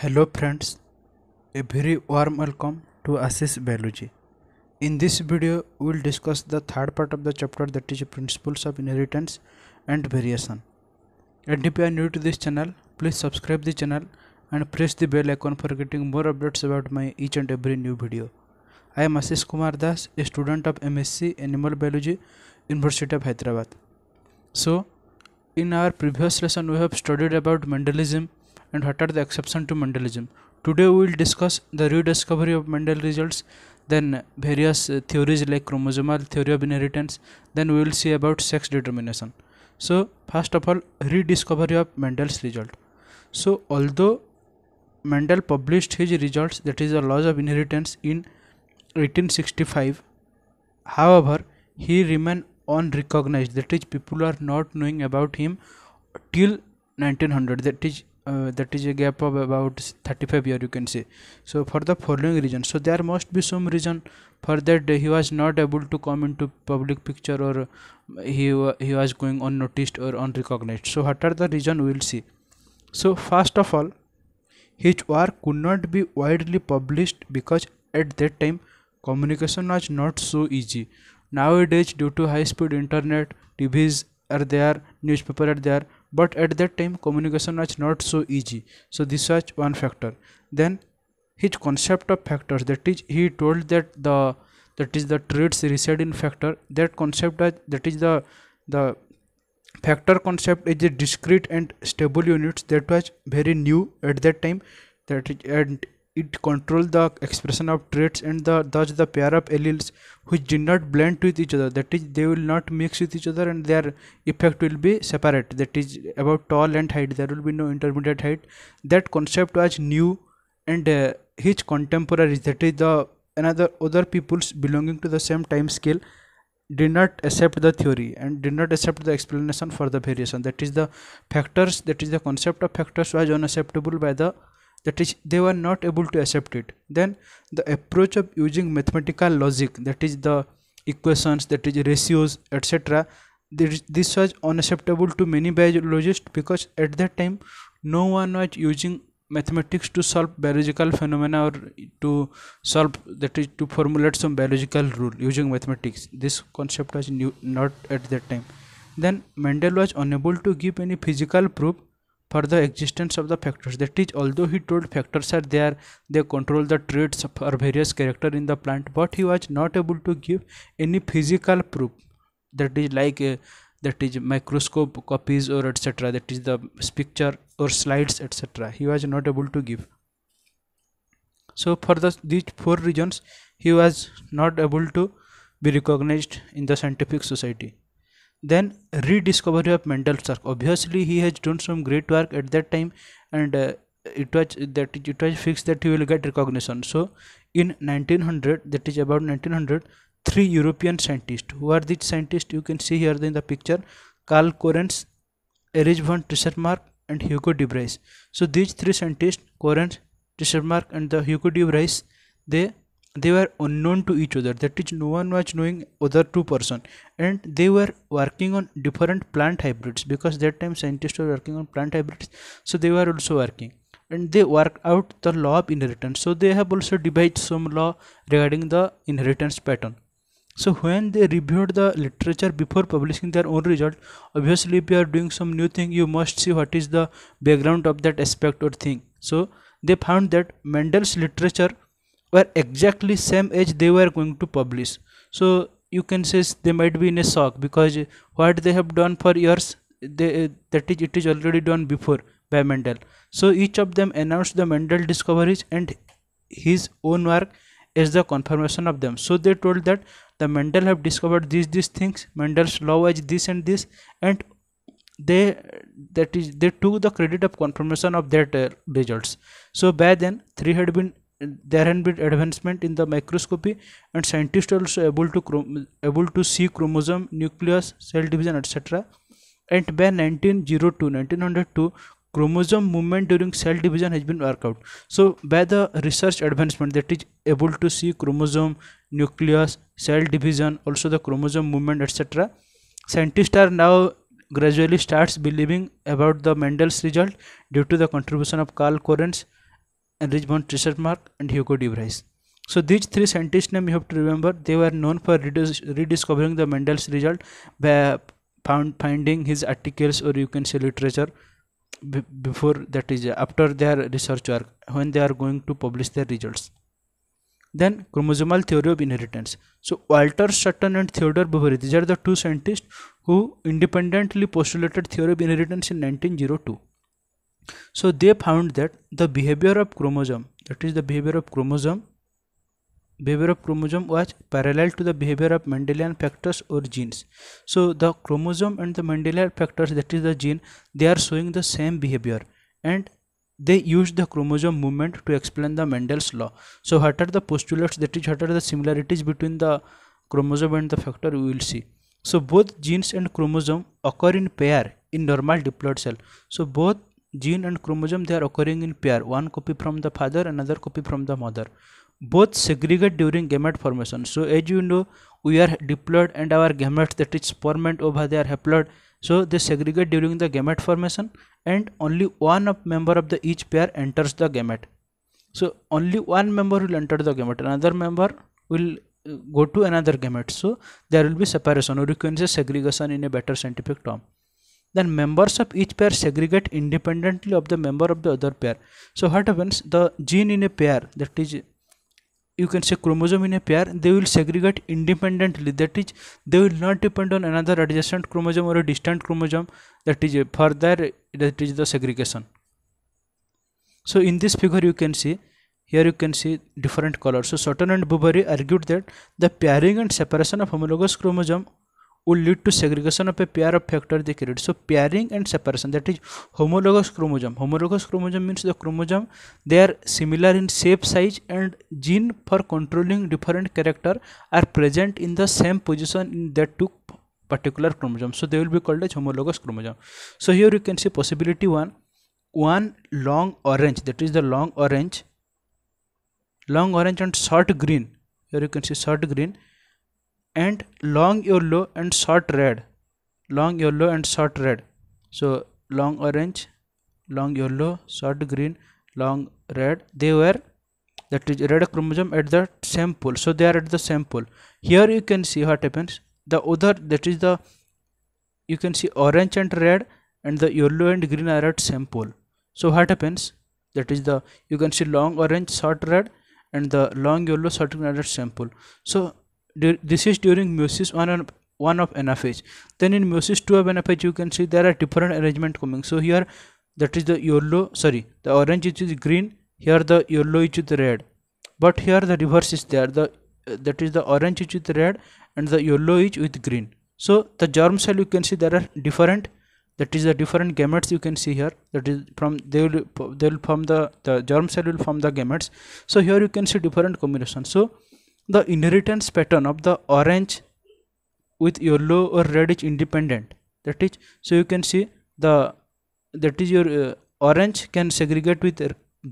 Hello friends, a very warm welcome to Assis Biology. In this video, we will discuss the third part of the chapter that is Principles of Inheritance and Variation. And if you are new to this channel, please subscribe the channel and press the bell icon for getting more updates about my each and every new video. I am Assis Kumar Das, a student of MSc Animal Biology, University of Hyderabad. So, in our previous lesson, we have studied about Mendelism, and are the exception to Mendelism. Today we will discuss the rediscovery of Mendel results, then various uh, theories like chromosomal theory of inheritance, then we will see about sex determination. So first of all, rediscovery of Mendel's result. So although Mendel published his results that is the laws of inheritance in 1865, however, he remained unrecognized that is people are not knowing about him till 1900 that is uh, that is a gap of about 35 year you can say so for the following reason so there must be some reason for that he was not able to come into public picture or he he was going unnoticed or unrecognized so what are the reason we will see so first of all his work could not be widely published because at that time communication was not so easy nowadays due to high speed internet tvs are there newspaper are there but at that time communication was not so easy so this was one factor then his concept of factors that is he told that the that is the traits reside in factor that concept was, that is the the factor concept is a discrete and stable units that was very new at that time that and it controls the expression of traits and the, thus the pair of alleles which did not blend with each other that is they will not mix with each other and their effect will be separate that is about tall and height there will be no intermediate height that concept was new and uh, his contemporaries that is the another other peoples belonging to the same time scale did not accept the theory and did not accept the explanation for the variation that is the factors that is the concept of factors was unacceptable by the that is they were not able to accept it then the approach of using mathematical logic that is the equations that is ratios etc this was unacceptable to many biologists because at that time no one was using mathematics to solve biological phenomena or to solve that is to formulate some biological rule using mathematics this concept was new not at that time then mendel was unable to give any physical proof for the existence of the factors that is although he told factors are there they control the traits or various character in the plant but he was not able to give any physical proof that is like a, uh, that is microscope copies or etc that is the picture or slides etc he was not able to give so for the, these four regions, he was not able to be recognized in the scientific society then rediscovery of Mendelssohn obviously he has done some great work at that time and uh, it was that it was fixed that he will get recognition so in 1900 that is about 1900 three European scientists who are these scientists you can see here in the picture Karl Correns Erich von Trissermark and Hugo de Vries so these three scientists Correns Trissermark and the Hugo de Vries they they were unknown to each other that is no one was knowing other two person and they were working on different plant hybrids because that time scientists were working on plant hybrids so they were also working and they worked out the law of inheritance so they have also devised some law regarding the inheritance pattern so when they reviewed the literature before publishing their own result obviously if you are doing some new thing you must see what is the background of that aspect or thing so they found that mendel's literature were exactly same age they were going to publish so you can say they might be in a shock because what they have done for years they eh, that is it is already done before by mendel so each of them announced the mendel discoveries and his own work as the confirmation of them so they told that the mendel have discovered these these things mendel's law was this and this and they that is they took the credit of confirmation of that uh, results so by then three had been there had been advancement in the microscopy and scientists are also able to able to see chromosome nucleus cell division etc and by 1902 1902 chromosome movement during cell division has been worked out so by the research advancement that is able to see chromosome nucleus cell division also the chromosome movement etc scientists are now gradually starts believing about the mendel's result due to the contribution of carl Correns Richmond Trissermark and Hugo de Vries. So these three scientists' name you have to remember. They were known for rediscovering the Mendel's result by found, finding his articles or you can say literature before that is after their research work when they are going to publish their results. Then chromosomal theory of inheritance. So Walter Sutton and Theodore Boveri, these are the two scientists who independently postulated theory of inheritance in 1902. So they found that the behavior of chromosome, that is the behavior of chromosome, behavior of chromosome was parallel to the behavior of Mendelian factors or genes. So the chromosome and the Mendelian factors, that is the gene, they are showing the same behavior and they used the chromosome movement to explain the Mendel's law. So what are the postulates, that is what are the similarities between the chromosome and the factor we will see. So both genes and chromosome occur in pair in normal diploid cell. So both gene and chromosome they are occurring in pair one copy from the father another copy from the mother both segregate during gamete formation so as you know we are diploid and our gametes that is sperm and ova they are haploid so they segregate during the gamete formation and only one of member of the each pair enters the gamete so only one member will enter the gamete another member will uh, go to another gamete so there will be separation or you can say segregation in a better scientific term then members of each pair segregate independently of the member of the other pair so what happens the gene in a pair that is you can say chromosome in a pair they will segregate independently that is they will not depend on another adjacent chromosome or a distant chromosome that is further that is the segregation so in this figure you can see here you can see different colors so Sutton and Bubari argued that the pairing and separation of homologous chromosome will lead to segregation of a pair of factor they create so pairing and separation that is homologous chromosome homologous chromosome means the chromosome they are similar in shape size and gene for controlling different character are present in the same position in that two particular chromosome so they will be called as homologous chromosome so here you can see possibility one one long orange that is the long orange long orange and short green here you can see short green and long yellow and short red long yellow and short red so long orange long yellow short green long red they were that is red chromosome at the same pole so they are at the same pole here you can see what happens the other that is the you can see orange and red and the yellow and green are at same pole so what happens that is the you can see long orange short red and the long yellow short green are at same pole so this is during meiosis one and one of anaphase then in meiosis two of anaphase you can see there are different arrangement coming so here that is the yellow sorry the orange is green here the yellow is the red but here the reverse is there the that is the orange is with red and the yellow is with green so the germ cell you can see there are different that is the different gametes you can see here that is from they will they will form the the germ cell will form the gametes so here you can see different combinations so the inheritance pattern of the orange with yellow or red is independent that is so you can see the that is your uh, orange can segregate with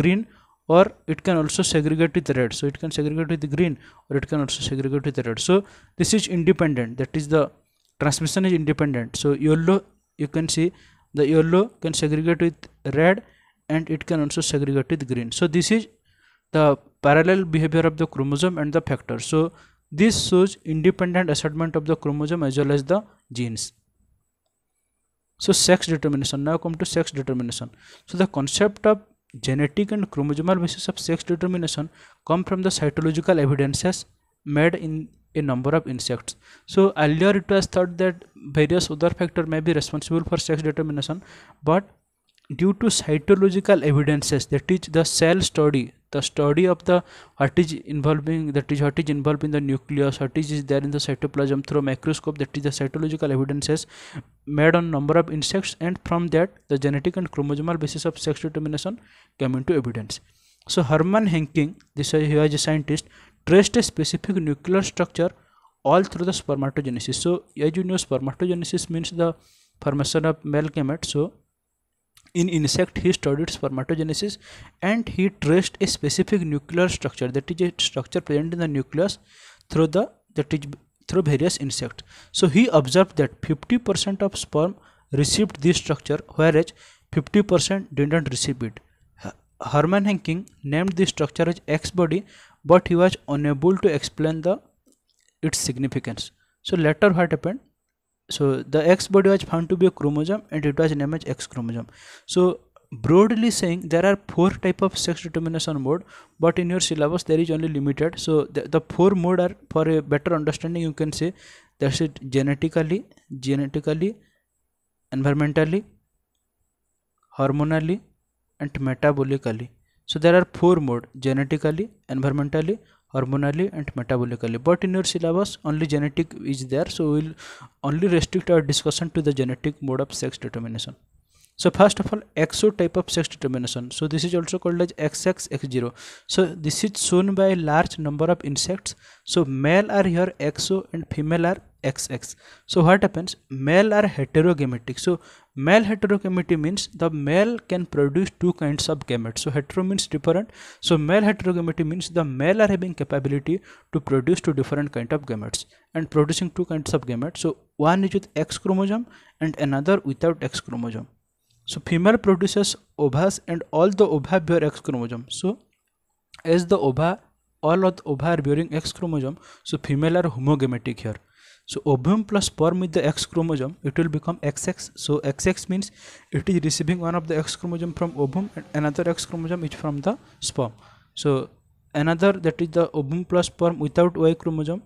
green or it can also segregate with red so it can segregate with green or it can also segregate with red so this is independent that is the transmission is independent so yellow you can see the yellow can segregate with red and it can also segregate with green so this is the parallel behavior of the chromosome and the factor so this shows independent assessment of the chromosome as well as the genes so sex determination now come to sex determination so the concept of genetic and chromosomal basis of sex determination come from the cytological evidences made in a number of insects so earlier it was thought that various other factors may be responsible for sex determination but due to cytological evidences that is the cell study the study of the Hurtig involving that is Hurtig involved in the nucleus, Hurtig is there in the cytoplasm through microscope that is the cytological evidences made on number of insects and from that the genetic and chromosomal basis of sex determination came into evidence. So Hermann Henking, this he was a scientist, traced a specific nuclear structure all through the spermatogenesis. So as you know spermatogenesis means the formation of male gametes. So in insect, he studied spermatogenesis and he traced a specific nuclear structure that is a structure present in the nucleus through the that is through various insects. So he observed that 50% of sperm received this structure whereas 50% didn't receive it. Herman Henking named this structure as X body but he was unable to explain the its significance. So later what happened? so the X body was found to be a chromosome and it was named as X chromosome. So broadly saying there are four type of sex determination mode but in your syllabus there is only limited so the, the four mode are for a better understanding you can say that's it genetically genetically environmentally hormonally and metabolically so there are four mode genetically environmentally hormonally and metabolically but in your syllabus only genetic is there so we'll only restrict our discussion to the genetic mode of sex determination so first of all xo type of sex determination so this is also called as xx x0 so this is shown by a large number of insects so male are here xo and female are xx so what happens male are heterogametic so male heterogametry means the male can produce two kinds of gametes so hetero means different so male heterogametry means the male are having capability to produce two different kind of gametes and producing two kinds of gametes so one is with x chromosome and another without x chromosome so female produces ovules and all the ova bear x chromosome so as the ova all of the ova are bearing x chromosome so female are homogametic here so ovum plus sperm with the X chromosome, it will become XX. So XX means it is receiving one of the X chromosome from ovum and another X chromosome is from the sperm. So another that is the ovum plus sperm without Y chromosome,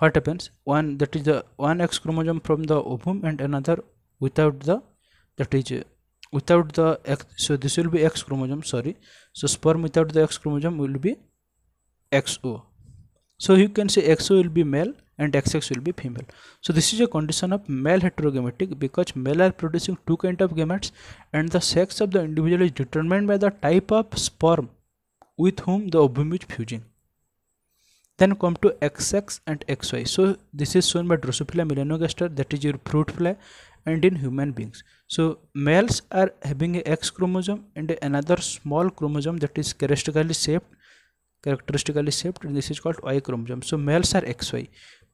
what happens? One that is the one X chromosome from the ovum and another without the that is without the X. So this will be X chromosome. Sorry. So sperm without the X chromosome will be XO. So you can say XO will be male and XX will be female. So this is a condition of male heterogametic because male are producing two kind of gametes and the sex of the individual is determined by the type of sperm with whom the ovum is fusing. Then come to XX and XY. So this is shown by Drosophila melanogaster that is your fruit fly and in human beings. So males are having a X chromosome and another small chromosome that is characteristically shaped characteristically shaped this is called y chromosome so males are xy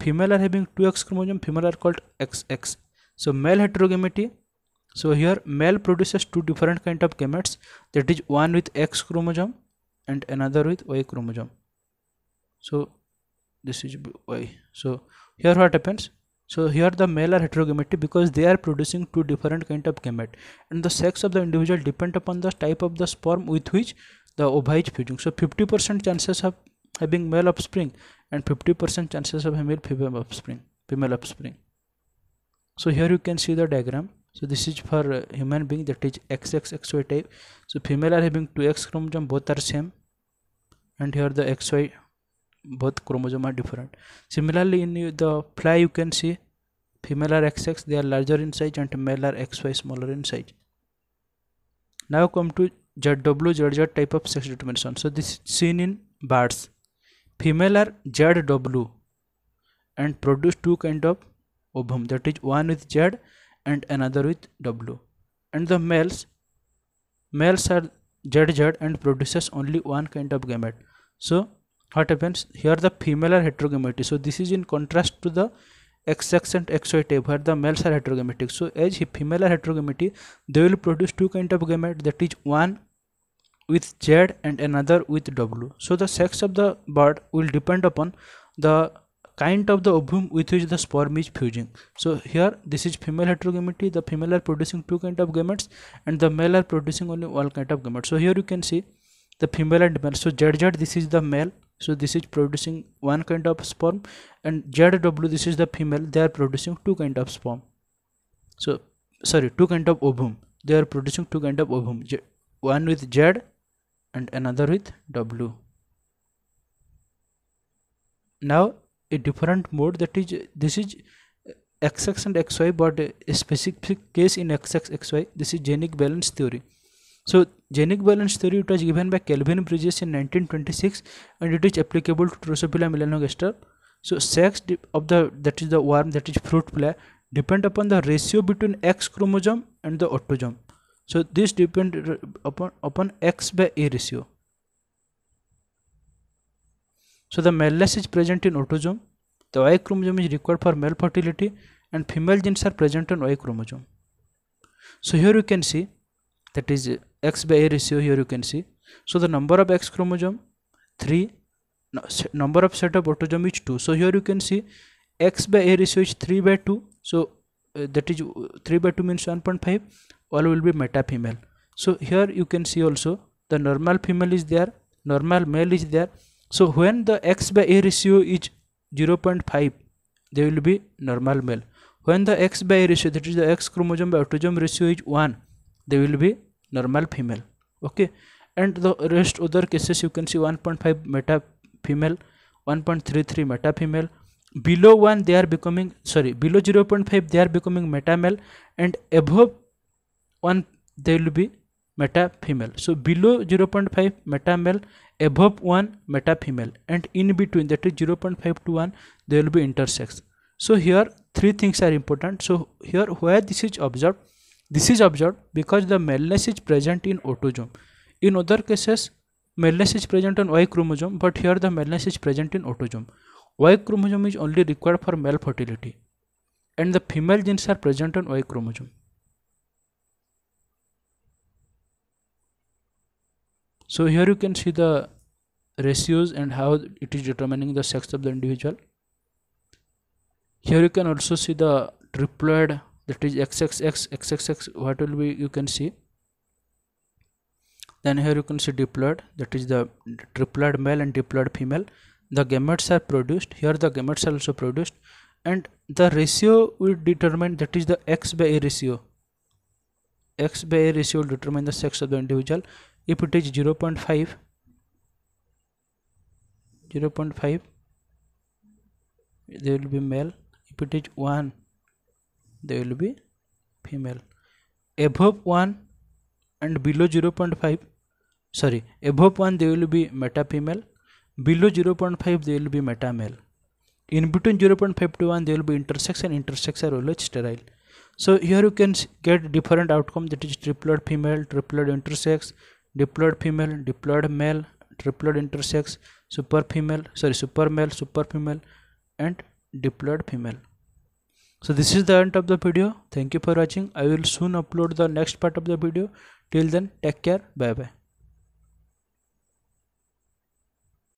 female are having 2x chromosome female are called xx so male heterogametry so here male produces two different kind of gametes that is one with x chromosome and another with y chromosome so this is y so here what happens so here the male are heterogametic because they are producing two different kind of gamete and the sex of the individual depend upon the type of the sperm with which the ovoid fusing so 50% chances of having male offspring and 50% chances of having female offspring female offspring so here you can see the diagram so this is for uh, human being that is xx xy type so female are having 2x chromosome both are same and here the xy both chromosome are different similarly in the fly you can see female are xx they are larger in size and male are xy smaller in size now come to JW type of sex determination. So this is seen in birds. Female are ZW and produce two kind of ovum that is one with Z and another with W. And the males, males are ZZ and produces only one kind of gamete. So what happens here the female are heterogametic. So this is in contrast to the X-sex and XY where the males are heterogametic. So as female are heterogametic, they will produce two kind of gamete that is one with Z and another with W. So the sex of the bird will depend upon the kind of the ovum with which the sperm is fusing. So here this is female heterogametry, the female are producing two kind of gametes and the male are producing only one kind of gamete. So here you can see the female and male so zz this is the male so this is producing one kind of sperm and zw this is the female they are producing two kind of sperm so sorry two kind of ovum they are producing two kind of ovum one with z and another with w now a different mode that is this is xx and xy but a specific case in xx xy this is genic balance theory So Genic balance theory it was given by Kelvin Bridges in 1926 and it is applicable to Drosophila melanogaster. So sex of the that is the worm that is fruit fly depend upon the ratio between X chromosome and the autosome. So this depend upon upon X by A ratio. So the maleness is present in autosome. The Y chromosome is required for male fertility and female genes are present on Y chromosome. So here you can see that is X by A ratio here you can see. So the number of X chromosome 3 no, number of set of autosome is 2. So here you can see X by A ratio is 3 by 2. So uh, that is 3 by 2 means 1.5 all will be meta female. So here you can see also the normal female is there normal male is there. So when the X by A ratio is 0 0.5 they will be normal male. When the X by A ratio that is the X chromosome by autosome ratio is 1 they will be normal female okay and the rest other cases you can see 1.5 meta female 1.33 meta female below 1 they are becoming sorry below 0.5 they are becoming meta male and above 1 they will be meta female so below 0.5 meta male above 1 meta female and in between that is 0.5 to 1 they will be intersex so here three things are important so here where this is observed this is observed because the maleness is present in autosome. In other cases, maleness is present on Y chromosome, but here the maleness is present in autosome. Y chromosome is only required for male fertility, and the female genes are present on Y chromosome. So here you can see the ratios and how it is determining the sex of the individual. Here you can also see the triploid that is xxx xxx what will be you can see then here you can see diploid that is the triploid male and diploid female the gametes are produced here the gametes are also produced and the ratio will determine that is the x by a ratio x by a ratio will determine the sex of the individual if it is 0 0.5 0 0.5 there will be male if it is 1 they will be female above 1 and below 0.5 sorry above 1 they will be meta female below 0.5 they will be meta male in between 0.5 to 1 they will be intersex and intersex are always sterile so here you can get different outcome that is triploid female triploid intersex diploid female diploid male triploid intersex super female sorry super male super female and diploid female so this is the end of the video thank you for watching i will soon upload the next part of the video till then take care bye bye